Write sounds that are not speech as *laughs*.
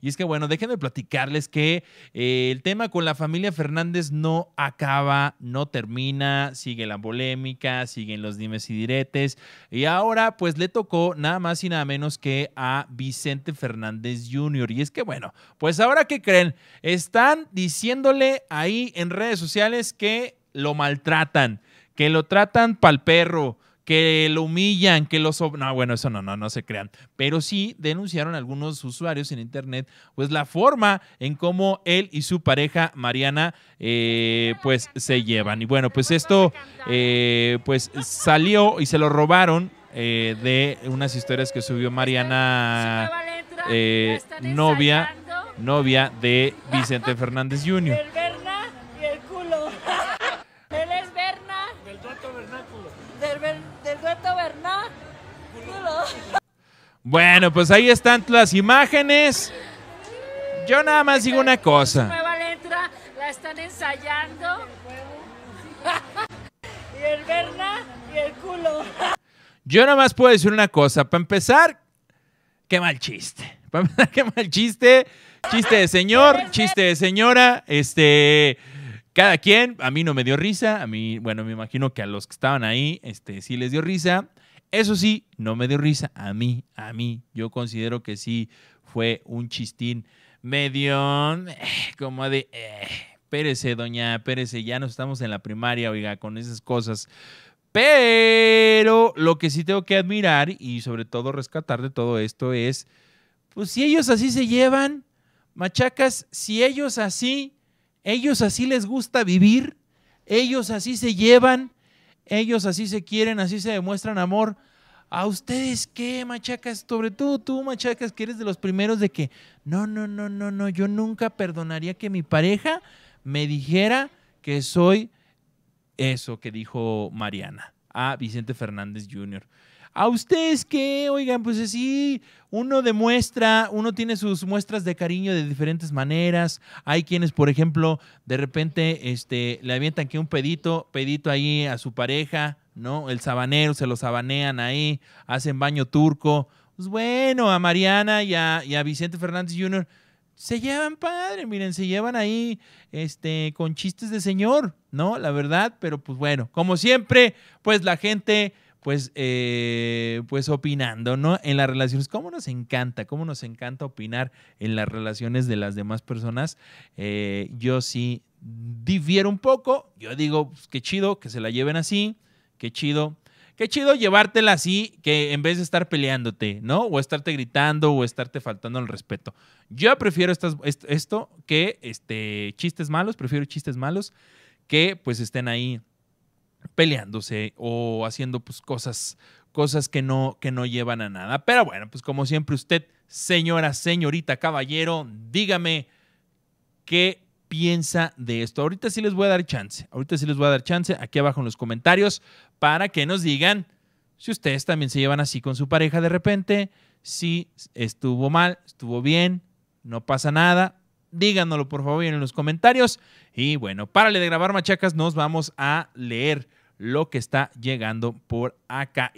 Y es que, bueno, déjenme platicarles que eh, el tema con la familia Fernández no acaba, no termina, sigue la polémica, siguen los dimes y diretes. Y ahora, pues le tocó nada más y nada menos que a Vicente Fernández Jr. Y es que, bueno, pues ahora que creen, están diciéndole ahí en redes sociales que lo maltratan, que lo tratan pal perro que lo humillan, que los... No, bueno, eso no, no, no se crean. Pero sí denunciaron algunos usuarios en internet, pues la forma en cómo él y su pareja Mariana, eh, pues se llevan. Y bueno, pues esto, eh, pues salió y se lo robaron eh, de unas historias que subió Mariana, novia, novia de Vicente Fernández Jr. Bueno, pues ahí están las imágenes. Yo nada más digo una cosa. la están ensayando. *laughs* y el Berna y el culo. Yo nada más puedo decir una cosa. Para empezar, qué mal chiste. Para qué mal chiste. Chiste de señor, chiste de señora. Este. Cada quien, a mí no me dio risa, a mí, bueno, me imagino que a los que estaban ahí, este, sí les dio risa. Eso sí, no me dio risa, a mí, a mí, yo considero que sí fue un chistín medio eh, como de, eh, doña, pérese, ya nos estamos en la primaria, oiga, con esas cosas. Pero lo que sí tengo que admirar y sobre todo rescatar de todo esto es, pues si ellos así se llevan, machacas, si ellos así ellos así les gusta vivir, ellos así se llevan, ellos así se quieren, así se demuestran amor. ¿A ustedes qué, machacas? Sobre tú? tú, machacas, que eres de los primeros de que, no, no, no, no, no, yo nunca perdonaría que mi pareja me dijera que soy eso que dijo Mariana a Vicente Fernández Jr. ¿A ustedes que, Oigan, pues sí, uno demuestra, uno tiene sus muestras de cariño de diferentes maneras. Hay quienes, por ejemplo, de repente este, le avientan que un pedito, pedito ahí a su pareja, ¿no? El sabanero, se lo sabanean ahí, hacen baño turco. Pues bueno, a Mariana y a, Vicente Fernández Jr. se llevan padre, miren, se llevan ahí este, con chistes de señor, ¿no? La verdad, pero pues bueno, como siempre, pues la gente pues, eh, pues opinando, ¿no? En las relaciones, ¿cómo nos encanta? ¿Cómo nos encanta opinar en las relaciones de las demás personas? Eh, yo sí difiero un poco, yo digo, pues, qué chido que se la lleven así, qué chido. Qué chido llevártela así que en vez de estar peleándote, ¿no? O estarte gritando o estarte faltando al respeto. Yo prefiero estas, esto que este, chistes malos, prefiero chistes malos que pues estén ahí peleándose o haciendo pues cosas, cosas que no, que no llevan a nada. Pero bueno, pues como siempre usted, señora, señorita, caballero, dígame qué piensa de esto. Ahorita sí les voy a dar chance, ahorita sí les voy a dar chance aquí abajo en los comentarios para que nos digan si ustedes también se llevan así con su pareja de repente, si estuvo mal, estuvo bien, no pasa nada, díganoslo por favor en los comentarios. Y bueno, párale de grabar machacas, nos vamos a leer lo que está llegando por acá.